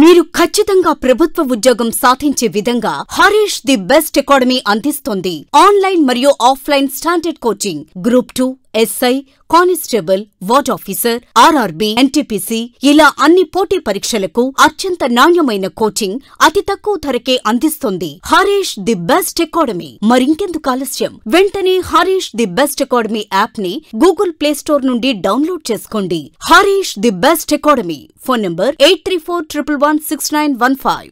మీరు ఖచ్చితంగా ప్రభుత్వ ఉద్యోగం సాధించే విధంగా హరీష్ ది బెస్ట్ అకాడమీ అందిస్తోంది ఆన్లైన్ మరియు offline standard coaching group two SI constable ward officer RRB NTPC ఇలా అన్ని పోటీ పరీక్షలకు అత్యంత నాణ్యమైన కోచింగ్ అతి తక్కువ ధరకే అందిస్తుంది హరీష్ ది బెస్ట్ అకాడమీ మరింకెందుకు ఆలస్యం వెంటనే Harish the best academy app ని గూగుల్ ప్లేస్టోర్ నుండి డౌన్లోడ్ చేసుకోండి Harish the best academy phone number eight three four triple one six nine one five